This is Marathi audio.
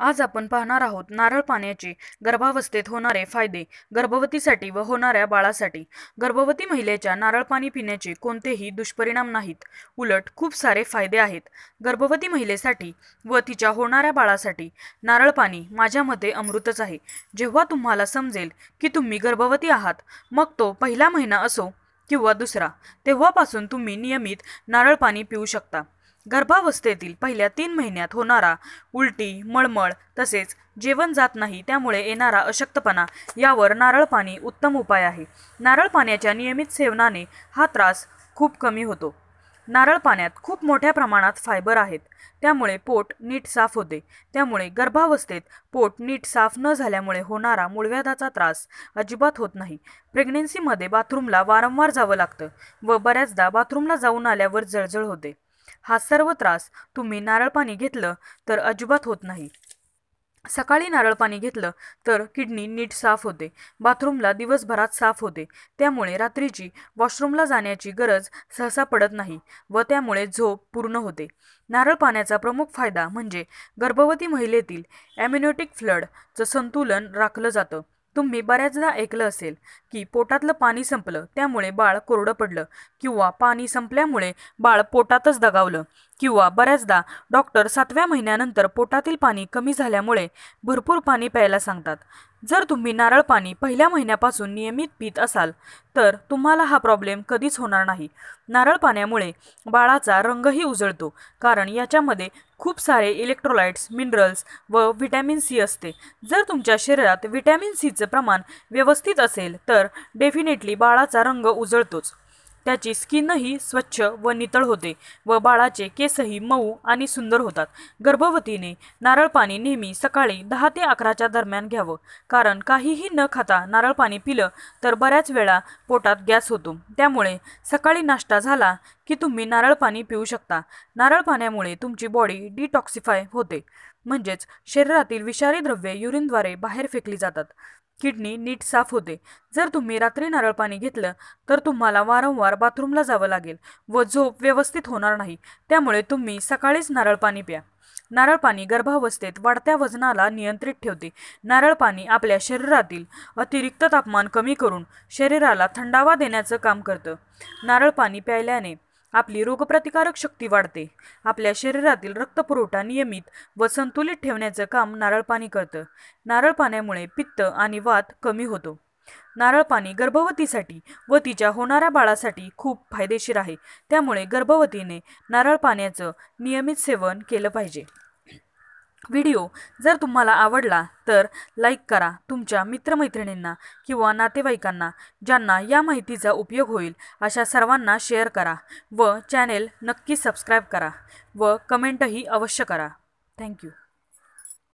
आज आपण पाहणार आहोत नारळ पाण्याचे गर्भावस्थेत होणारे फायदे गर्भवतीसाठी व होणाऱ्या बाळासाठी गर्भवती महिलेच्या नारळ पाणी पिण्याचे कोणतेही दुष्परिणाम नाहीत उलट खूप सारे फायदे आहेत गर्भवती महिलेसाठी व तिच्या होणाऱ्या बाळासाठी नारळ पाणी माझ्या मते अमृतच आहे जेव्हा तुम्हाला समजेल की तुम्ही गर्भवती आहात मग तो पहिला महिना असो किंवा दुसरा तेव्हापासून तुम्ही नियमित नारळ पाणी पिऊ शकता गर्भावस्थेतील पहिल्या तीन महिन्यात होणारा उलटी मळमळ तसेच जेवण जात नाही त्यामुळे येणारा अशक्तपणा यावर नारळ पाणी उत्तम उपाय आहे नारळ पाण्याच्या नियमित सेवनाने हा त्रास खूप कमी होतो नारळ पाण्यात खूप मोठ्या प्रमाणात फायबर आहेत त्यामुळे पोट नीट साफ होते त्यामुळे गर्भावस्थेत पोट नीट साफ न झाल्यामुळे होणारा मूळव्याधाचा त्रास अजिबात होत नाही प्रेग्नेन्सीमध्ये बाथरूमला वारंवार जावं लागतं व बऱ्याचदा बाथरूमला जाऊन आल्यावर जळजळ होते हा सर्व त्रास तुम्ही नारळ पाणी घेतलं तर अजिबात होत नाही सकाळी नारळ पाणी घेतलं तर किडनी नीट साफ होते बाथरूमला दिवसभरात साफ होते त्यामुळे रात्रीची वॉशरूमला जाण्याची गरज सहसा पडत नाही व त्यामुळे झोप पूर्ण होते नारळ पाण्याचा प्रमुख फायदा म्हणजे गर्भवती महिलेतील ॲम्युनोटिक फ्लडचं संतुलन राखलं जातं तुम्ही बऱ्याचदा ऐकलं असेल की पोटातलं पाणी संपलं त्यामुळे बाळ कोरडं पडलं किंवा पाणी संपल्यामुळे बाळ पोटातच दगावलं किंवा बऱ्याचदा डॉक्टर सातव्या महिन्यानंतर पोटातील पाणी कमी झाल्यामुळे भरपूर पाणी प्यायला सांगतात जर तुम्ही नारळ पाणी पहिल्या महिन्यापासून नियमित पित असाल तर तुम्हाला हा प्रॉब्लेम कधीच होणार नाही नारळ पाण्यामुळे बाळाचा रंगही उजळतो कारण याच्यामध्ये खूप सारे इलेक्ट्रोलाइट्स मिनरल्स व व्हिटॅमिन सी असते जर तुमच्या शरीरात व्हिटॅमिन सीचं प्रमाण व्यवस्थित असेल तर डेफिनेटली बाळाचा रंग उजळतोच त्याची स्किनही स्वच्छ व नितळ होते व बाळाचे केसही मऊ आणि सुंदर होतात गर्भवतीने नारळ पाणी नेहमी सकाळी दहा ते अकराच्या दरम्यान घ्यावं कारण काहीही न खाता नारळ पाणी पिलं तर बऱ्याच वेळा पोटात गॅस होतो त्यामुळे सकाळी नाश्ता झाला की तुम्ही नारळ पाणी पिऊ शकता नारळ पाण्यामुळे तुमची बॉडी डिटॉक्सिफाय होते म्हणजेच शरीरातील विषारी द्रव्ये युरिनद्वारे बाहेर फेकली जातात किडनी नीट साफ होते जर तुम्ही रात्री नारळ पाणी घेतलं तर तुम्हाला वारंवार बाथरूमला जावं लागेल व झोप व्यवस्थित होणार नाही त्यामुळे तुम्ही सकाळीच नारळ पाणी प्या नारळ पाणी गर्भावस्थेत वाढत्या वजनाला नियंत्रित ठेवते नारळ पाणी आपल्या शरीरातील अतिरिक्त तापमान कमी करून शरीराला थंडावा देण्याचं काम करतं नारळ पाणी प्यायल्याने आपली रोगप्रतिकारक शक्ती वाढते आपल्या शरीरातील रक्तपुरवठा नियमित व संतुलित ठेवण्याचं काम नारळ पाणी करतं नारळ पाण्यामुळे पित्त आणि वात कमी होतो नारळ पाणी गर्भवतीसाठी व तिच्या होणाऱ्या बाळासाठी खूप फायदेशीर आहे त्यामुळे गर्भवतीने नारळ पाण्याचं नियमित सेवन केलं पाहिजे व्हिडिओ जर तुम्हाला आवडला तर लाईक करा तुमच्या मित्रमैत्रिणींना किंवा नातेवाईकांना ज्यांना या माहितीचा उपयोग होईल अशा सर्वांना शेअर करा व चॅनेल नक्की सबस्क्राईब करा व कमेंटही अवश्य करा थँक्यू